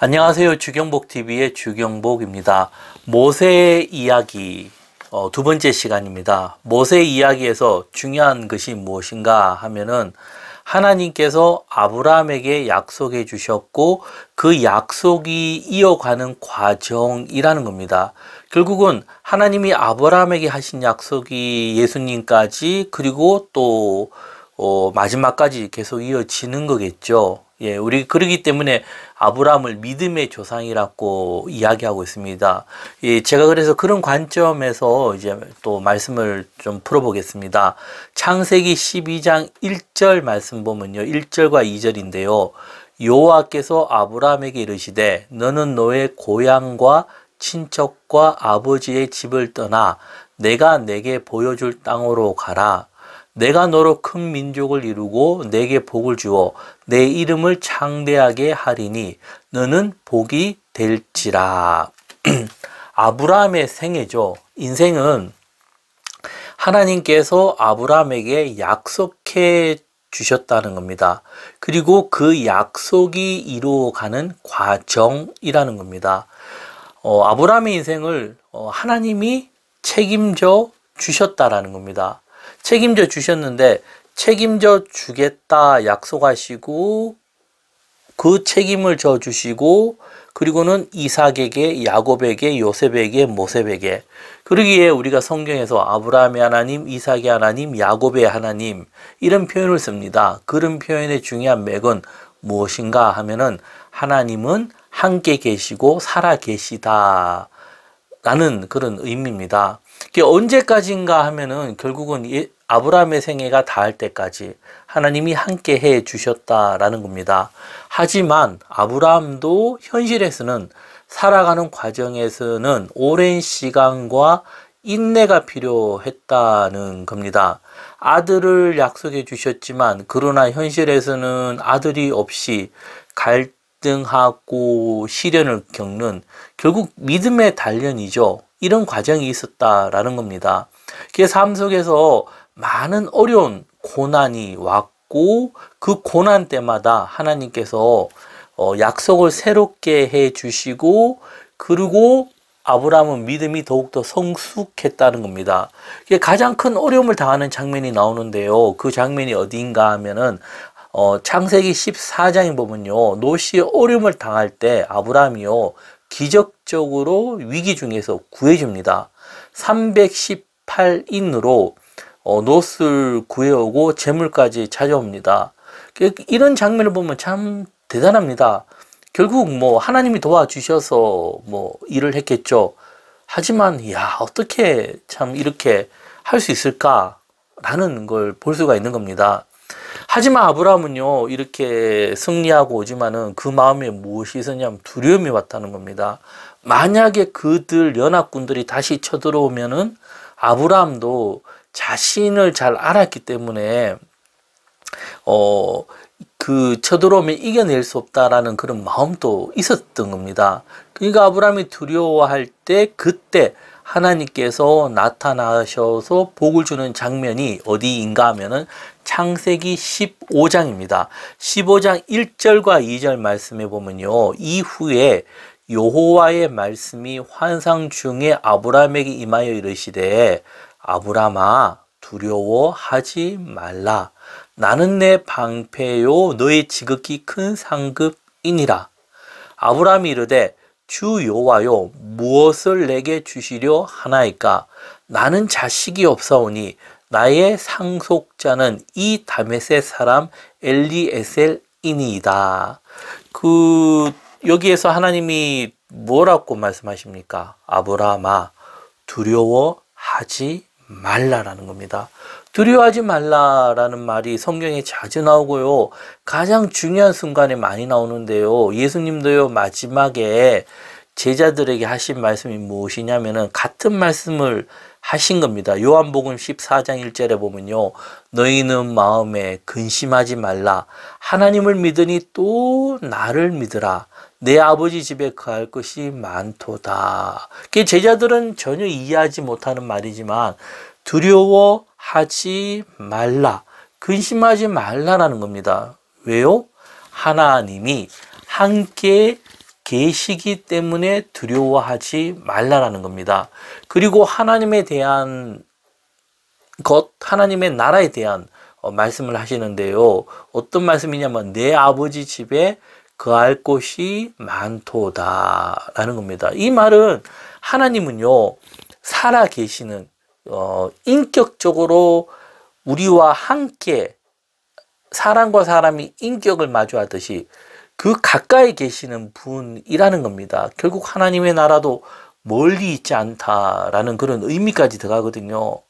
안녕하세요. 주경복TV의 주경복입니다. 모세의 이야기 어, 두 번째 시간입니다. 모세의 이야기에서 중요한 것이 무엇인가 하면은 하나님께서 아브라함에게 약속해 주셨고 그 약속이 이어가는 과정이라는 겁니다. 결국은 하나님이 아브라함에게 하신 약속이 예수님까지 그리고 또 어, 마지막까지 계속 이어지는 거겠죠. 예, 우리 그러기 때문에 아브라함을 믿음의 조상이라고 이야기하고 있습니다. 예, 제가 그래서 그런 관점에서 이제 또 말씀을 좀 풀어보겠습니다. 창세기 12장 1절 말씀 보면요. 1절과 2절인데요. 여호와께서 아브라함에게 이르시되 너는 너의 고향과 친척과 아버지의 집을 떠나 내가 내게 보여줄 땅으로 가라. 내가 너로 큰 민족을 이루고 내게 복을 주어 내 이름을 창대하게 하리니 너는 복이 될지라. 아브라함의 생애죠. 인생은 하나님께서 아브라함에게 약속해 주셨다는 겁니다. 그리고 그 약속이 이루어가는 과정이라는 겁니다. 어, 아브라함의 인생을 어, 하나님이 책임져 주셨다라는 겁니다. 책임져 주셨는데 책임져 주겠다 약속하시고 그 책임을 져 주시고 그리고는 이삭에게 야곱에게 요셉에게 모셉에게 그러기에 우리가 성경에서 아브라함의 하나님, 이삭의 하나님, 야곱의 하나님 이런 표현을 씁니다. 그런 표현의 중요한 맥은 무엇인가 하면은 하나님은 함께 계시고 살아 계시다. 라는 그런 의미입니다. 그게 언제까지인가 하면은 결국은 아브라함의 생애가 다할 때까지 하나님이 함께 해 주셨다라는 겁니다. 하지만 아브라함도 현실에서는 살아가는 과정에서는 오랜 시간과 인내가 필요했다는 겁니다. 아들을 약속해 주셨지만 그러나 현실에서는 아들이 없이 갈등하고 시련을 겪는 결국 믿음의 단련이죠. 이런 과정이 있었다라는 겁니다. 그 삶 속에서 많은 어려운 고난이 왔고 그 고난 때마다 하나님께서 어, 약속을 새롭게 해 주시고 그리고 아브라함은 믿음이 더욱더 성숙했다는 겁니다. 가장 큰 어려움을 당하는 장면이 나오는데요. 그 장면이 어디인가 하면은 어, 창세기 14장에 보면요. 노시의 어려움을 당할 때 아브라함이요. 기적적으로 위기 중에서 구해줍니다. 318인으로 어, 노스를 구해오고 재물까지 찾아옵니다. 그, 이런 장면을 보면 참 대단합니다. 결국 뭐 하나님이 도와주셔서 뭐 일을 했겠죠. 하지만 야 어떻게 참 이렇게 할 수 있을까라는 걸 볼 수가 있는 겁니다. 하지만 아브라함은요 이렇게 승리하고 오지만은 그 마음에 무엇이 있었냐면 두려움이 왔다는 겁니다. 만약에 그들 연합군들이 다시 쳐들어오면은 아브라함도 자신을 잘 알았기 때문에 어. 그 쳐들어오면 이겨낼 수 없다라는 그런 마음도 있었던 겁니다. 그러니까 아브라함이 두려워할 때 그때 하나님께서 나타나셔서 복을 주는 장면이 어디인가 하면은 창세기 15장입니다. 15장 1절과 2절 말씀해 보면요. 이후에 여호와의 말씀이 환상 중에 아브라함에게 임하여 이르시되 아브라함아 두려워하지 말라 나는 내 방패요 너의 지극히 큰 상급이니라 아브라함이 이르되 주 여호와여 무엇을 내게 주시려 하나이까 나는 자식이 없사오니 나의 상속자는 이 다메세 사람 엘리에셀이니이다. 그 여기에서 하나님이 뭐라고 말씀하십니까? 아브라함아 두려워하지 말라라는 겁니다. 두려워하지 말라라는 말이 성경에 자주 나오고요. 가장 중요한 순간에 많이 나오는데요. 예수님도요, 마지막에 제자들에게 하신 말씀이 무엇이냐면은 같은 말씀을 하신 겁니다. 요한복음 14장 1절에 보면요. 너희는 마음에 근심하지 말라. 하나님을 믿으니 또 나를 믿으라. 내 아버지 집에 거할 것이 많도다. 제자들은 전혀 이해하지 못하는 말이지만 두려워하지 말라. 근심하지 말라라는 겁니다. 왜요? 하나님이 함께 계시기 때문에 두려워하지 말라라는 겁니다. 그리고 하나님에 대한 것, 하나님의 나라에 대한 어, 말씀을 하시는데요. 어떤 말씀이냐면 내 아버지 집에 그할 곳이 많도다라는 겁니다. 이 말은 하나님은요 살아 계시는 어, 인격적으로 우리와 함께 사람과 사람이 인격을 마주하듯이 그 가까이 계시는 분이라는 겁니다. 결국 하나님의 나라도 멀리 있지 않다라는 그런 의미까지 들어가거든요.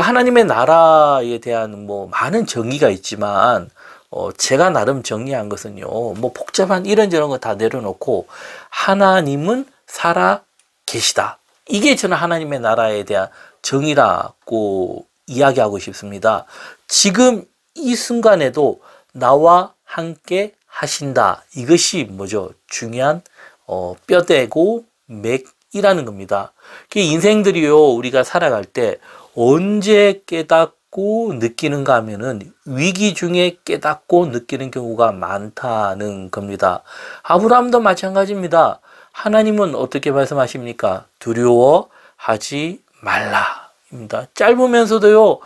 하나님의 나라에 대한 뭐 많은 정의가 있지만 어, 제가 나름 정리한 것은요, 뭐 복잡한 이런저런 거 다 내려놓고, 하나님은 살아 계시다. 이게 저는 하나님의 나라에 대한 정의라고 이야기하고 싶습니다. 지금 이 순간에도 나와 함께 하신다. 이것이 뭐죠? 중요한 어, 뼈대고 맥이라는 겁니다. 인생들이요 우리가 살아갈 때 언제 깨닫고 느끼는가 하면은 위기 중에 깨닫고 느끼는 경우가 많다는 겁니다. 아브라함도 마찬가지입니다. 하나님은 어떻게 말씀하십니까? 두려워하지 말라입니다. 짧으면서도요.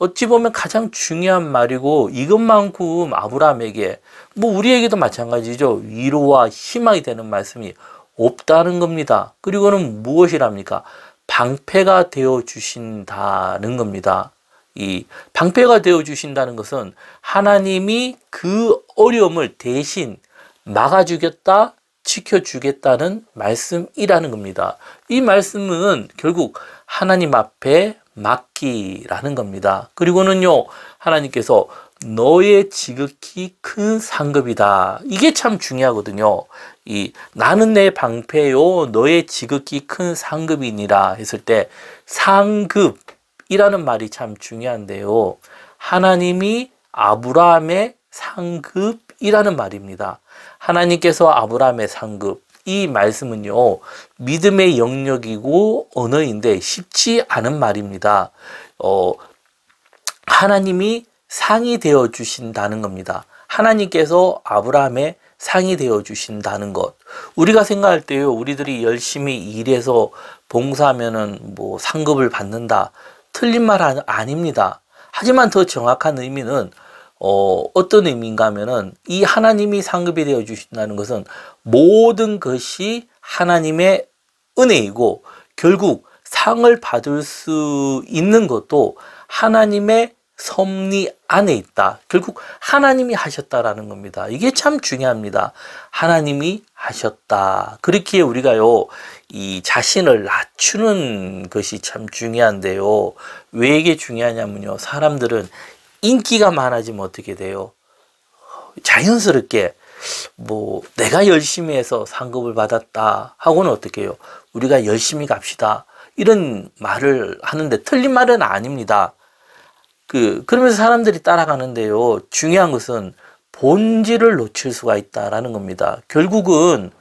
어찌 보면 가장 중요한 말이고 이것만큼 아브라함에게 뭐 우리에게도 마찬가지죠. 위로와 희망이 되는 말씀이 없다는 겁니다. 그리고는 무엇이랍니까? 방패가 되어 주신다는 겁니다. 이 방패가 되어 주신다는 것은 하나님이 그 어려움을 대신 막아주겠다 지켜주겠다는 말씀이라는 겁니다. 이 말씀은 결국 하나님 앞에 맡기라는 겁니다. 그리고는요, 하나님께서 너의 지극히 큰 상급이다. 이게 참 중요하거든요. 이 나는 내 방패요, 너의 지극히 큰 상급이니라 했을 때 상급이라는 말이 참 중요한데요. 하나님이 아브라함의 상급이라는 말입니다. 하나님께서 아브라함의 상급 이 말씀은요. 믿음의 영역이고 언어인데 쉽지 않은 말입니다. 어, 하나님이 상이 되어 주신다는 겁니다. 하나님께서 아브라함의 상이 되어 주신다는 것. 우리가 생각할 때요. 우리들이 열심히 일해서 봉사하면은 뭐 상급을 받는다. 틀린 말 아, 아닙니다. 하지만 더 정확한 의미는 어, 어떤 의미인가 하면은 이 하나님이 상급이 되어 주신다는 것은 모든 것이 하나님의 은혜이고 결국 상을 받을 수 있는 것도 하나님의 섭리 안에 있다. 결국 하나님이 하셨다라는 겁니다. 이게 참 중요합니다. 하나님이 하셨다. 그렇기에 우리가요, 이 자신을 낮추는 것이 참 중요한데요. 왜 이게 중요하냐면요. 사람들은 인기가 많아지면 어떻게 돼요? 자연스럽게 뭐 내가 열심히 해서 상급을 받았다 하고는 어떻게 해요? 우리가 열심히 갑시다. 이런 말을 하는데 틀린 말은 아닙니다. 그 그러면서 사람들이 따라가는데요. 중요한 것은 본질을 놓칠 수가 있다라는 겁니다. 결국은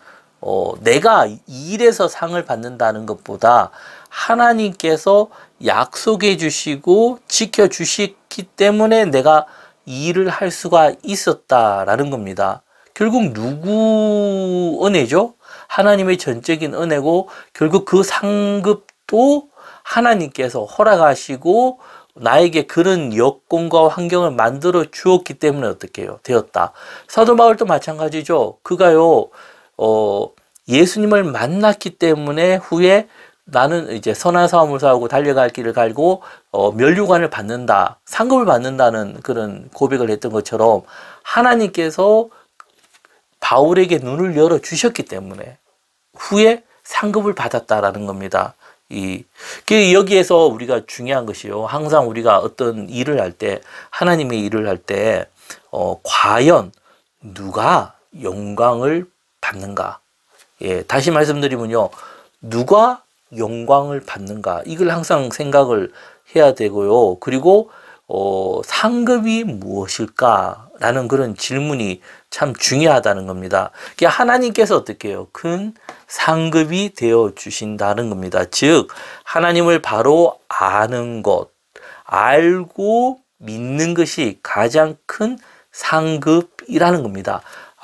어, 내가 일에서 상을 받는다는 것보다 하나님께서 약속해 주시고 지켜 주시기 때문에 내가 일을 할 수가 있었다라는 겁니다. 결국 누구 은혜죠? 하나님의 전적인 은혜고 결국 그 상급도 하나님께서 허락하시고 나에게 그런 여건과 환경을 만들어 주었기 때문에 어떻게 요 되었다. 사도 바울도 마찬가지죠. 그가요. 어, 예수님을 만났기 때문에 후에 나는 이제 선한 사무사하고 달려갈 길을 갈고 어, 멸류관을 받는다, 상급을 받는다는 그런 고백을 했던 것처럼 하나님께서 바울에게 눈을 열어 주셨기 때문에 후에 상급을 받았다라는 겁니다. 이 그 여기에서 우리가 중요한 것이요. 항상 우리가 어떤 일을 할 때 하나님의 일을 할 때 어, 과연 누가 영광을 받는가? 예, 다시 말씀드리면요. 누가 영광을 받는가 이걸 항상 생각을 해야 되고요. 그리고 어, 상급이 무엇일까라는 그런 질문이 참 중요하다는 겁니다. 하나님께서 어떻게 해요? 큰 상급이 되어 주신다는 겁니다. 즉, 하나님을 바로 아는 것, 알고 믿는 것이 가장 큰 상급이라는 겁니다.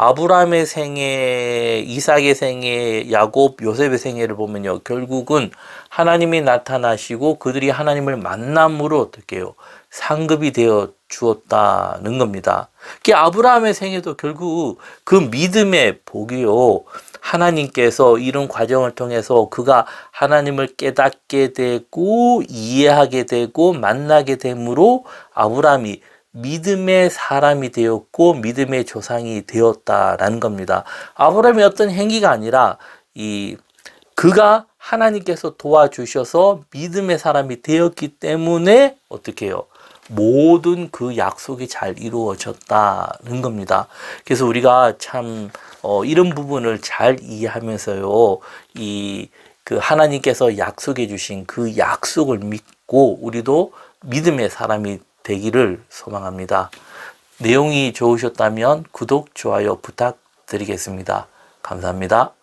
아브라함의 생애, 이삭의 생애, 야곱, 요셉의 생애를 보면요. 결국은 하나님이 나타나시고 그들이 하나님을 만남으로 어떻게 해요? 상급이 되어 주었다는 겁니다. 그 아브라함의 생애도 결국 그 믿음의 복이요. 하나님께서 이런 과정을 통해서 그가 하나님을 깨닫게 되고 이해하게 되고 만나게 되므로 아브라함이 믿음의 사람이 되었고 믿음의 조상이 되었다라는 겁니다. 아브라함의 어떤 행위가 아니라 이 그가 하나님께서 도와주셔서 믿음의 사람이 되었기 때문에 어떻게 해요? 모든 그 약속이 잘 이루어졌다는 겁니다. 그래서 우리가 참 어, 이런 부분을 잘 이해하면서요. 이 그 하나님께서 약속해 주신 그 약속을 믿고 우리도 믿음의 사람이 되기를 소망합니다. 내용이 좋으셨다면 구독, 좋아요 부탁드리겠습니다. 감사합니다.